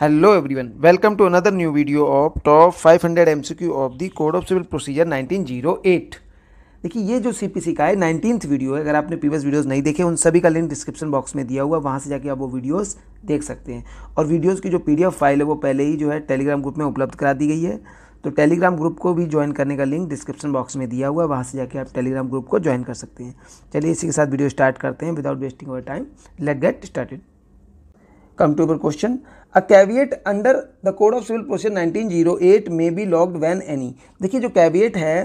hello everyone welcome to another new video of top 500 mcq of the code of civil procedure 1908 देखिए ये जो सी का है nineteenth video है अगर आपने प्रीवियस वीडियोस नहीं देखे उन सभी का लिंक डिस्क्रिप्शन बॉक्स में दिया हुआ वहाँ से जाके आप वो वीडियोस देख सकते हैं और वीडियोज की जो पी फाइल है वो पहले ही जो है टेलीग्राम ग्रुप में उपलब्ध करा दी गई है तो टेलीग्राम ग्रुप को भी ज्वाइन करने का लिंक डिस्क्रिप्शन बॉक्स में दिया हुआ है वहाँ से जाके आप टेलीग्राम ग्रुप तो को ज्वाइन कर सकते हैं चलिए इसी के साथ वीडियो स्टार्ट करते हैं without wasting our time let get started come to your question a caveat under the code of civil procedure 1908 may be logged when any देखिए जो caveat है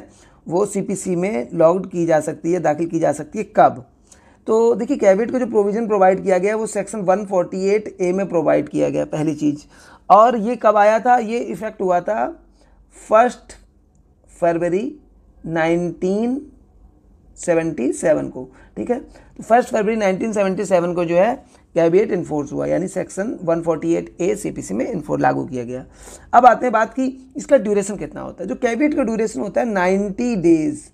वो CPC में लॉग्ड की जा सकती है दाखिल की जा सकती है कब तो देखिए कैबिनेट को जो प्रोविज़न प्रोवाइड किया गया है वो सेक्शन 148 ए में प्रोवाइड किया गया पहली चीज़ और ये कब आया था ये इफ़ेक्ट हुआ था फर्स्ट फरवरी नाइनटीन 1977 को ठीक है तो फर्स्ट फरवरी 1977 को जो है कैबिनेट इन्फोर्स हुआ यानी सेक्शन 148 ए सीपीसी में इन्फोर्स लागू किया गया अब आते हैं बात की इसका ड्यूरेशन कितना होता है जो कैबिनेट का ड्यूरेशन होता है 90 डेज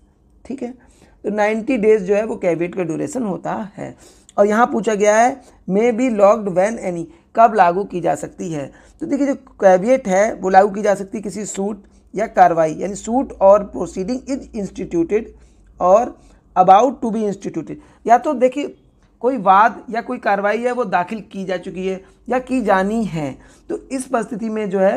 ठीक है तो 90 डेज जो है वो कैबिनेट का ड्यूरेशन होता है और यहाँ पूछा गया है may be lodged when any कब लागू की जा सकती है तो देखिए जो कैबिनेट है वो लागू की जा सकती है किसी सूट या कार्रवाई यानी सूट और प्रोसीडिंग इज इंस्टीट्यूटेड और अबाउट टू बी इंस्टीट्यूटेड या तो देखिए कोई वाद या कोई कार्रवाई है वो दाखिल की जा चुकी है या की जानी है तो इस परिस्थिति में जो है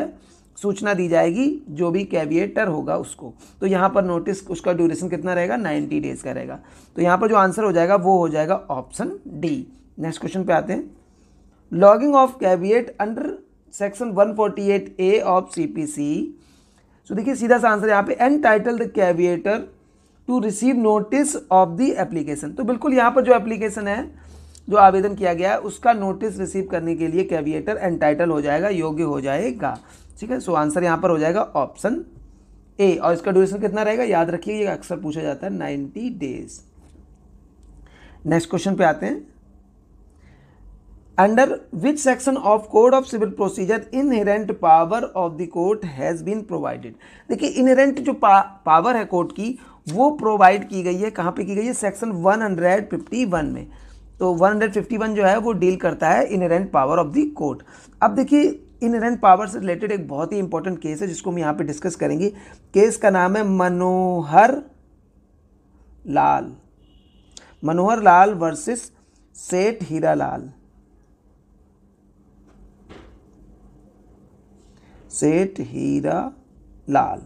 सूचना दी जाएगी जो भी कैबिएटर होगा उसको तो यहाँ पर नोटिस उसका ड्यूरेशन कितना रहेगा 90 डेज का रहेगा तो यहाँ पर जो आंसर हो जाएगा वो हो जाएगा ऑप्शन डी नेक्स्ट क्वेश्चन पे आते हैं lodging of caveat under section 148 A of CPC so तो देखिए सीधा सा आंसर यहाँ पे entitled the caveator to receive notice of the application तो बिल्कुल यहाँ पर जो एप्लीकेशन है जो आवेदन किया गया है उसका नोटिस रिसीव करने के लिए कैविएटर एंटाइटल हो जाएगा योग्य हो जाएगा ठीक है सो आंसर यहाँ पर हो जाएगा ऑप्शन ए और इसका ड्यूरेशन कितना रहेगा याद रखिए अक्सर पूछा जाता है नाइन्टी डेज नेक्स्ट क्वेश्चन पे आते हैं under which section of code of civil procedure inherent power of the court has been provided देखिए इनहेरेंट जो पावर है कोर्ट की वो प्रोवाइड की गई है कहाँ पे की गई है सेक्शन 151 में तो 151 जो है वो डील करता है inherent power of the court अब देखिए इनहेरेंट पावर से रिलेटेड एक बहुत ही इंपॉर्टेंट केस है जिसको हम यहाँ पे डिस्कस करेंगे केस का नाम है मनोहर लाल मनोहर लाल वर्सेस सेठ हीरा लाल सेठ हीरा लाल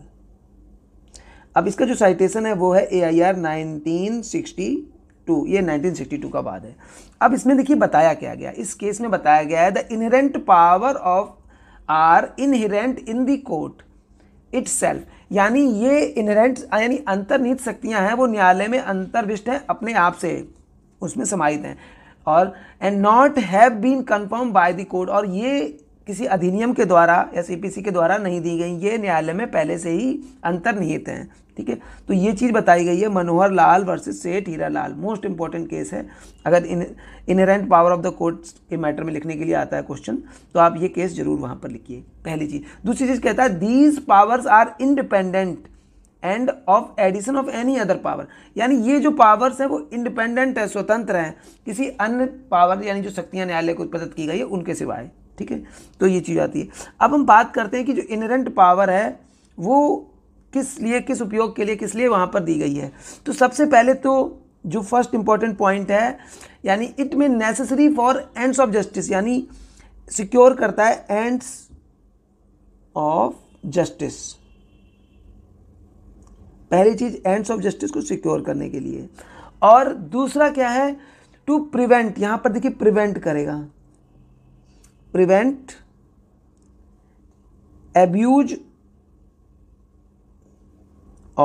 अब इसका जो साइटेशन है वो है A I R nineteen sixty two ये टू का बाद है अब इसमें देखिए बताया क्या गया इस केस में बताया गया है the inherent power of are inherent in the court it यानी ये इनहेरेंट यानी अंतर्निहित शक्तियां हैं वो न्यायालय में अंतर्विष्ट हैं अपने आप से उसमें समाहित हैं और and not have been confirm by the court और ये किसी अधिनियम के द्वारा या सीपीसी के द्वारा नहीं दी गई ये न्यायालय में पहले से ही अंतर्निहित हैं ठीक है तो ये चीज़ बताई गई है मनोहर Lal versus Seth Hira Lal most important case है अगर इन inherent power of the courts के मैटर में लिखने के लिए आता है क्वेश्चन तो आप ये केस जरूर वहाँ पर लिखिए पहली चीज़ दूसरी चीज़ कहता है these powers are independent and of addition of any other power यानी ये जो पावर्स हैं वो इंडिपेंडेंट है स्वतंत्र हैं किसी अन्य पावर यानी जो शक्तियाँ न्यायालय को प्रदत्त की गई है उनके सिवाय ठीक है तो ये चीज़ आती है अब हम बात करते हैं कि जो इनरेंट पावर है वो किस लिए किस उपयोग के लिए किस लिए वहाँ पर दी गई है तो सबसे पहले तो जो फर्स्ट इंपॉर्टेंट पॉइंट है यानी it may necessary for ends of justice यानी सिक्योर करता है एंड्स ऑफ जस्टिस पहली चीज एंड्स ऑफ जस्टिस को सिक्योर करने के लिए और दूसरा क्या है टू प्रिवेंट यहां पर देखिए प्रिवेंट करेगा prevent abuse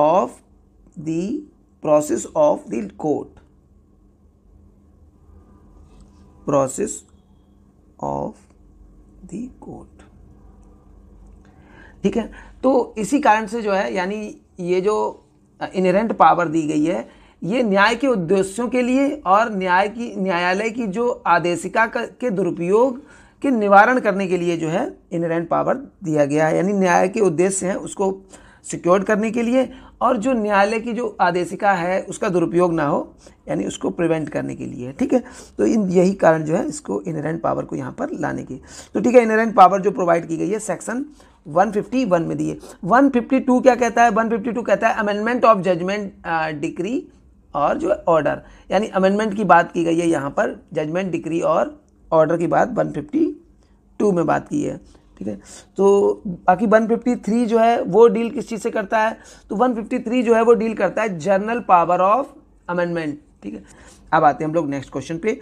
of the process of the court process of the court ठीक है तो इसी कारण से जो है यानी ये जो इनरेंट पावर दी गई है ये न्याय के उद्देश्यों के लिए और न्याय की न्यायालय की जो आदेशिका के दुरुपयोग के निवारण करने के लिए जो है इनरेंट पावर दिया गया है यानी न्याय के उद्देश्य हैं उसको सिक्योर करने के लिए और जो न्यायालय की जो आदेशिका है उसका दुरुपयोग ना हो यानी उसको प्रिवेंट करने के लिए ठीक है तो इन यही कारण जो है इसको इनरेंट पावर को यहाँ पर लाने की तो ठीक है इनरेंट पावर जो प्रोवाइड की गई है सेक्शन 151 में दिए 152 क्या कहता है 152 कहता है अमेंडमेंट ऑफ जजमेंट डिक्री और जो ऑर्डर यानी अमेंडमेंट की बात की गई है यहाँ पर जजमेंट डिक्री और ऑर्डर की बात 152 में बात की है ठीक है तो बाकी 153 जो है वो डील किस चीज़ से करता है तो 153 जो है वो डील करता है जनरल पावर ऑफ अमेंडमेंट ठीक है अब आते हैं हम लोग नेक्स्ट क्वेश्चन पे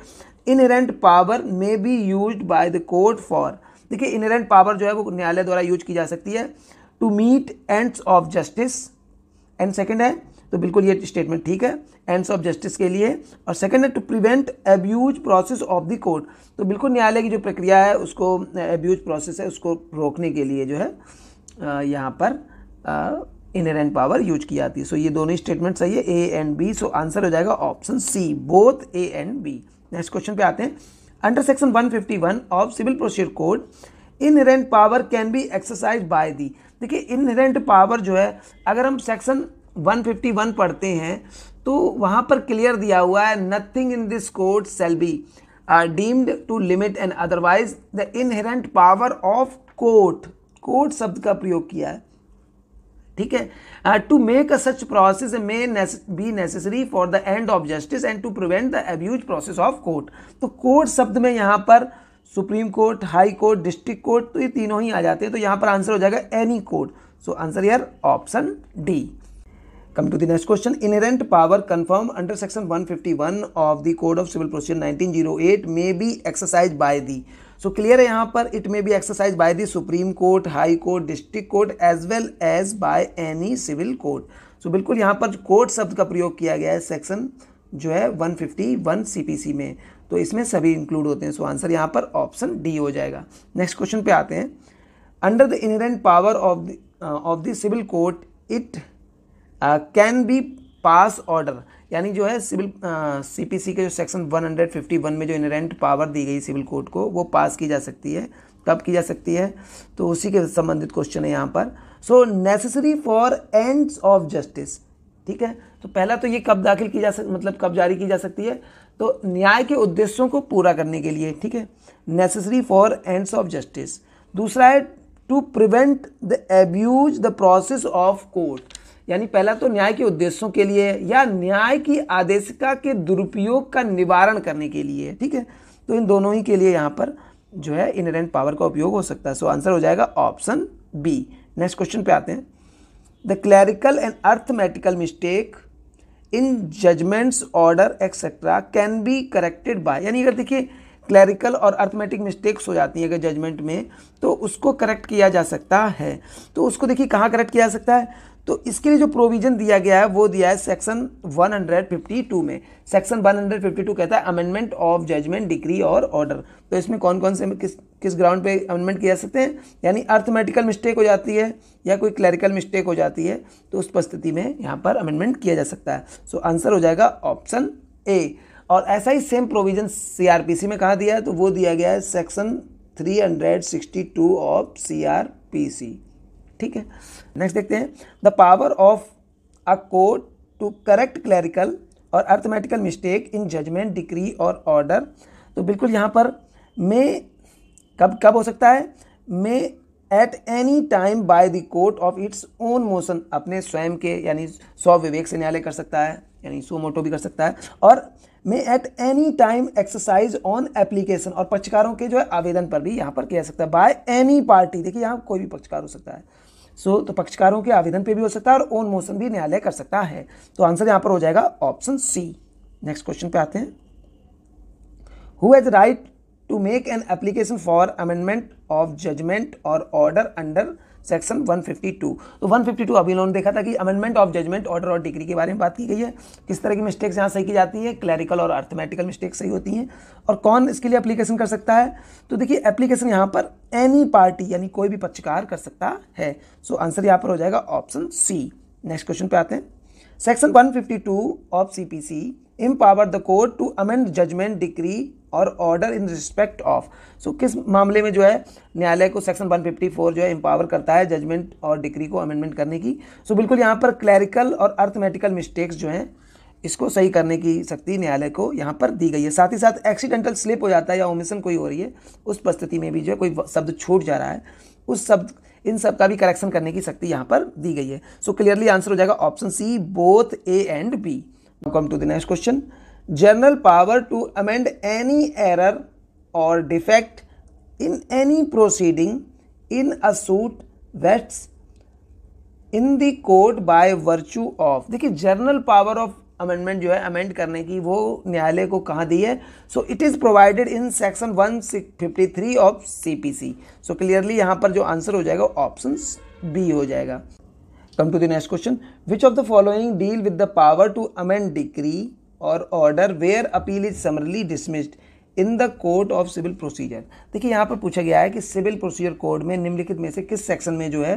inherent power may be used by the court for देखिए इनहेरेंट पावर जो है वो न्यायालय द्वारा यूज की जा सकती है to meet ends of justice and second है तो बिल्कुल ये स्टेटमेंट ठीक है एंड्स ऑफ जस्टिस के लिए और सेकंड है to prevent abuse process of the court तो बिल्कुल न्यायालय की जो प्रक्रिया है उसको एब्यूज प्रोसेस है उसको रोकने के लिए जो है यहाँ पर इनरेंट पावर यूज की जाती है सो ये दोनों स्टेटमेंट सही है A and B so answer हो जाएगा option C both A and B next question पे आते हैं under section 151 of civil procedure code inherent power can be exercise by the देखिए इनरेंट पावर जो है अगर हम सेक्शन 151 पढ़ते हैं तो वहाँ पर क्लियर दिया हुआ है nothing in this code shall be deemed to limit and otherwise the inherent power of court court शब्द का प्रयोग किया है ठीक है to make a such process may be necessary for the end of justice and to prevent the abuse process of court तो court शब्द में यहाँ पर supreme court high court district court तो ये तीनों ही आ जाते हैं तो यहाँ पर आंसर हो जाएगा एनी कोर्ट सो आंसर यार option D come to the next question inherent power confirmed under section 151 of the Code of Civil Procedure 1908 may be exercise by the so clear है यहाँ पर it may be exercise by the supreme court high court district court as well as by any civil court so बिल्कुल यहाँ पर court शब्द का प्रयोग किया गया है सेक्शन जो है 151 सीपीसी में तो इसमें सभी इंक्लूड होते हैं सो आंसर यहाँ पर ऑप्शन डी हो जाएगा नेक्स्ट क्वेश्चन पे आते हैं under the inherent power of the of the civil court it can be pass order यानी जो है सिविल सीपीसी uh, के जो सेक्शन 151 में जो इनरेंट पावर दी गई सिविल कोर्ट को वो पास की जा सकती है कब की जा सकती है तो उसी के संबंधित क्वेश्चन है यहाँ पर so necessary for ends of justice ठीक है तो पहला तो ये कब दाखिल की जा सक मतलब कब जारी की जा सकती है तो न्याय के उद्देश्यों को पूरा करने के लिए ठीक है necessary for ends of justice दूसरा है to prevent the abuse the process of court यानी पहला तो न्याय के उद्देश्यों के लिए या न्याय की आदेशिका के दुरुपयोग का निवारण करने के लिए ठीक है तो इन दोनों ही के लिए यहाँ पर जो है इनरेंट पावर का उपयोग हो सकता है सो आंसर हो जाएगा ऑप्शन बी नेक्स्ट क्वेश्चन पे आते हैं the clerical and arithmetical mistake in judgments order etcetera can be corrected by यानी अगर देखिए क्लैरिकल और अर्थमेटिक मिस्टेक्स हो जाती हैं अगर जजमेंट में तो उसको करेक्ट किया जा सकता है तो उसको देखिए कहाँ करेक्ट किया जा सकता है तो इसके लिए जो प्रोविज़न दिया गया है वो दिया है सेक्शन 152 में सेक्शन 152 कहता है अमेंडमेंट ऑफ जजमेंट डिग्री और ऑर्डर तो इसमें कौन कौन से किस किस ग्राउंड पे अमेंडमेंट किया जा सकते हैं यानी अर्थमेटिकल मिस्टेक हो जाती है या कोई क्लरिकल मिस्टेक हो जाती है तो उस परिस्थिति में यहाँ पर अमेंडमेंट किया जा सकता है सो so, आंसर हो जाएगा ऑप्शन ए और ऐसा ही सेम प्रोविज़न सी में कहाँ दिया है तो वो दिया गया है सेक्शन थ्री ऑफ सी ठीक है नेक्स्ट देखते हैं the power of a court to correct clerical और arithmetical mistake in judgment decree और ऑर्डर तो बिल्कुल यहाँ पर मे कब कब हो सकता है may at any time by the court of its own motion अपने स्वयं के यानी स्व विवेक से न्यायालय कर सकता है यानी सो मोटो भी कर सकता है और may at any time exercise on application और पक्षकारों के जो है आवेदन पर भी यहाँ पर किया जा सकता है बाय एनी पार्टी देखिए यहाँ कोई भी पक्षकार हो सकता है सो तो पक्षकारों के आवेदन पे भी हो सकता है और ओन मोशन भी न्यायालय कर सकता है तो आंसर यहां पर हो जाएगा ऑप्शन सी नेक्स्ट क्वेश्चन पे आते हैं who has right to make an application for amendment of judgment और ऑर्डर अंडर सेक्शन 152 तो 152 अभी उन्होंने देखा था कि अमेंडमेंट ऑफ जजमेंट ऑर्डर और डिग्री के बारे में बात की गई है किस तरह की मिस्टेक्स यहाँ सही की जाती है क्लैरिकल और अर्थमेटिकल मिस्टेक्स सही होती हैं और कौन इसके लिए एप्लीकेशन कर सकता है तो देखिए एप्लीकेशन यहाँ पर एनी पार्टी यानी कोई भी पक्षकार कर सकता है सो आंसर यहाँ पर हो जाएगा ऑप्शन सी नेक्स्ट क्वेश्चन पे आते हैं section 152 of CPC empower the court to amend judgment decree और order in respect of so किस मामले में जो है न्यायालय को सेक्शन 154 जो है एम्पावर करता है जजमेंट और डिक्री को अमेंडमेंट करने की सो so, बिल्कुल यहाँ पर क्लैरिकल और अर्थमेटिकल मिस्टेक्स जो हैं इसको सही करने की शक्ति न्यायालय को यहाँ पर दी गई है साथ ही साथ एक्सीडेंटल स्लिप हो जाता है या ओमिशन कोई हो रही है उस परिस्थिति में भी जो है कोई शब्द छूट जा रहा है उस शब्द इन सब का भी करेक्शन करने की शक्ति यहाँ पर दी गई है सो क्लियरली आंसर हो जाएगा option C both A and B come to the next question general power to amend any error or defect in any proceeding in a suit that's in the court by virtue of देखिए general power of amendment जो है amend करने की वो न्यायालय को कहाँ दी है so it is provided in section one fifty three of C P C so clearly यहाँ पर जो आंसर हो जाएगा ऑप्शन बी हो जाएगा come to the next question which of the following deal with the power to amend decree or order where appeal is summarily dismissed in the court of civil procedure देखिए यहाँ पर पूछा गया है कि civil procedure code में निम्नलिखित में से किस सेक्शन में जो है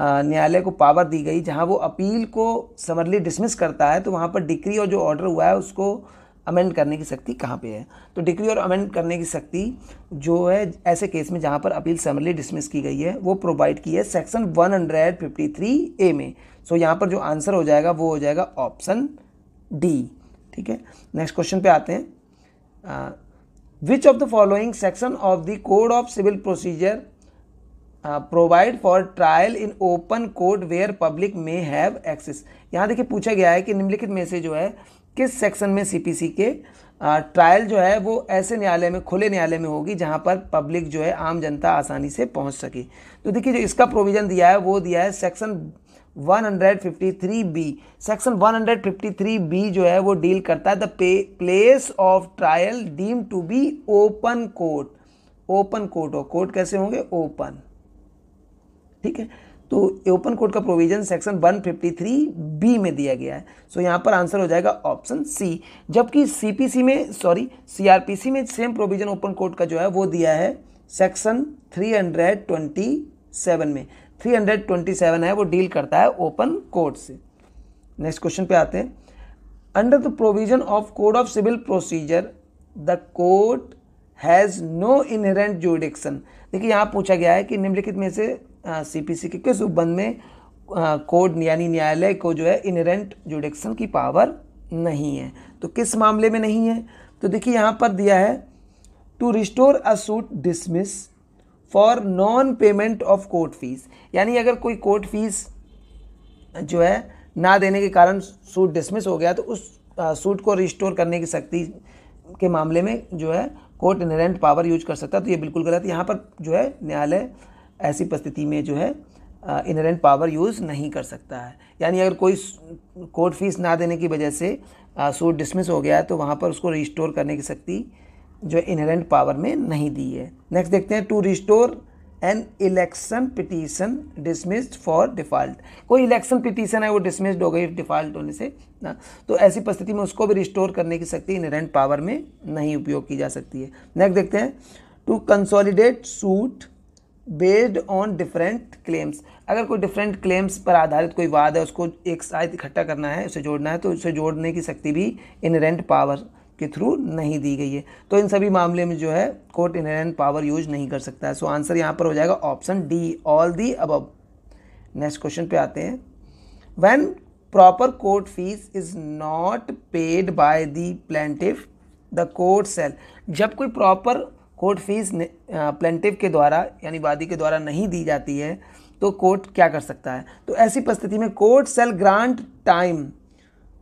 न्यायालय को पावर दी गई जहाँ वो अपील को समरली डिसमिस करता है तो वहाँ पर डिक्री और जो ऑर्डर हुआ है उसको अमेंड करने की शक्ति कहाँ पे है तो डिक्री और अमेंड करने की शक्ति जो है ऐसे केस में जहाँ पर अपील समरली डिसमिस की गई है वो प्रोवाइड की है सेक्शन 153 ए में सो so, यहाँ पर जो आंसर हो जाएगा वो हो जाएगा ऑप्शन डी ठीक है नेक्स्ट क्वेश्चन पे आते हैं which of the following section of the code of civil procedure provide for trial in open court where public may have access यहाँ देखिए पूछा गया है कि निम्नलिखित में से जो है किस सेक्शन में सीपीसी के ट्रायल जो है वो ऐसे न्यायालय में खुले न्यायालय में होगी जहाँ पर पब्लिक जो है आम जनता आसानी से पहुँच सके तो देखिए जो इसका प्रोविज़न दिया है वो दिया है सेक्शन 153 बी सेक्शन 153 बी जो है वो डील करता है the place of trial deem to be open court open court और कोर्ट कैसे होंगे ओपन ठीक है तो ओपन कोर्ट का प्रोविजन सेक्शन 153 बी में दिया गया है सो यहाँ पर आंसर हो जाएगा ऑप्शन सी जबकि सीपीसी में सॉरी सीआरपीसी में सेम प्रोविजन ओपन कोर्ट का जो है वो दिया है सेक्शन 327 में 327 है वो डील करता है ओपन कोर्ट से नेक्स्ट क्वेश्चन पे आते हैं under the provision of code of civil procedure the court has no inherent jurisdiction देखिए यहाँ पूछा गया है कि निम्नलिखित में से सीपीसी के किस उपबंध में कोर्ट यानी न्यायालय को जो है इनरेंट जुडिक्शन की पावर नहीं है तो किस मामले में नहीं है तो देखिए यहाँ पर दिया है to restore a suit dismiss for non payment of court fees यानी अगर कोई कोर्ट फीस जो है ना देने के कारण सूट डिसमिस हो गया तो उस सूट को रिस्टोर करने की शक्ति के मामले में जो है कोर्ट इनरेंट पावर यूज कर सकता है तो ये बिल्कुल गलत यहाँ पर जो है न्यायालय ऐसी परिस्थिति में जो है इनरेंट पावर यूज़ नहीं कर सकता है यानी अगर कोई कोर्ट फीस ना देने की वजह से सूट डिसमिस हो गया है तो वहाँ पर उसको रिस्टोर करने की शक्ति जो इनहेरेंट पावर में नहीं दी है नेक्स्ट देखते हैं to restore an election petition dismissed for default कोई इलेक्शन पिटीशन है वो डिसमिस्ड हो गई डिफ़ॉल्ट होने से ना तो ऐसी परिस्थिति में उसको भी रिस्टोर करने की शक्ति इनहेरेंट पावर में नहीं उपयोग की जा सकती है नेक्स्ट देखते हैं to consolidate suit based on different claims अगर कोई डिफरेंट क्लेम्स पर आधारित कोई वाद है उसको एक साथ इकट्ठा करना है उसे जोड़ना है तो उसे जोड़ने की शक्ति भी इनरेंट पावर के थ्रू नहीं दी गई है तो इन सभी मामले में जो है कोर्ट इनरेंट पावर यूज नहीं कर सकता है सो आंसर यहाँ पर हो जाएगा ऑप्शन डी ऑल दी अब नेक्स्ट क्वेश्चन पे आते हैं when proper court fees is not paid by the plaintiff the court shall जब कोई प्रॉपर कोर्ट फीस प्लेंटिव के द्वारा यानी वादी के द्वारा नहीं दी जाती है तो कोर्ट क्या कर सकता है तो ऐसी परिस्थिति में court shall grant time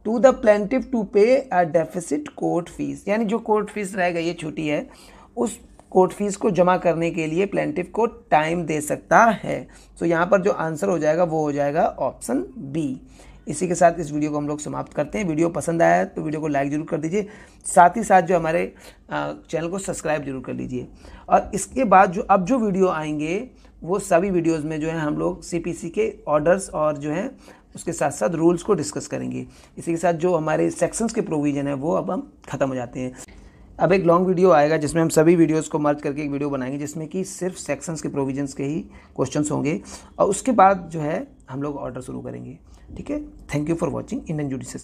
to the plaintiff to pay a deficit court fees यानी जो कोर्ट फीस रह गई है छूटी है उस कोर्ट फीस को जमा करने के लिए प्लेंटिव को टाइम दे सकता है सो तो so, यहाँ पर जो आंसर हो जाएगा वो हो जाएगा ऑप्शन बी इसी के साथ इस वीडियो को हम लोग समाप्त करते हैं वीडियो पसंद आया तो वीडियो को लाइक जरूर कर दीजिए साथ ही साथ जो हमारे चैनल को सब्सक्राइब जरूर कर लीजिए और इसके बाद जो अब जो वीडियो आएंगे वो सभी वीडियोज़ में जो है हम लोग सी के ऑर्डर्स और जो है उसके साथ साथ रूल्स को डिस्कस करेंगे इसी के साथ जो हमारे सेक्शंस के प्रोविज़न है वो अब हम ख़त्म हो जाते हैं अब एक लॉन्ग वीडियो आएगा जिसमें हम सभी वीडियोस को मर्ज करके एक वीडियो बनाएंगे जिसमें कि सिर्फ सेक्शंस के प्रोविजंस के ही क्वेश्चंस होंगे और उसके बाद जो है हम लोग ऑर्डर शुरू करेंगे ठीक है thank you for watching Indian judicious